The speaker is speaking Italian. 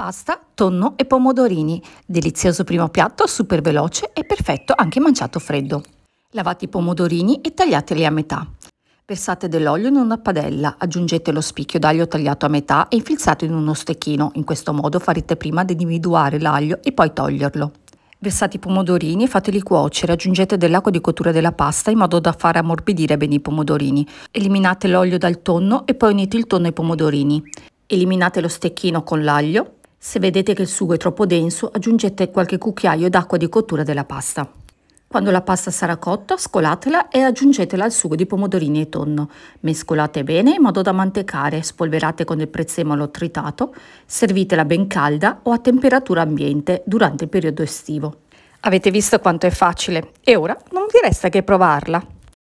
Pasta, tonno e pomodorini. Delizioso primo piatto, super veloce e perfetto anche mangiato freddo. Lavate i pomodorini e tagliateli a metà. Versate dell'olio in una padella, aggiungete lo spicchio d'aglio tagliato a metà e infilzato in uno stecchino. In questo modo farete prima di individuare l'aglio e poi toglierlo. Versate i pomodorini e fateli cuocere, aggiungete dell'acqua di cottura della pasta in modo da far ammorbidire bene i pomodorini. Eliminate l'olio dal tonno e poi unite il tonno ai pomodorini. Eliminate lo stecchino con l'aglio se vedete che il sugo è troppo denso, aggiungete qualche cucchiaio d'acqua di cottura della pasta. Quando la pasta sarà cotta, scolatela e aggiungetela al sugo di pomodorini e tonno. Mescolate bene in modo da mantecare, spolverate con il prezzemolo tritato, servitela ben calda o a temperatura ambiente durante il periodo estivo. Avete visto quanto è facile e ora non vi resta che provarla.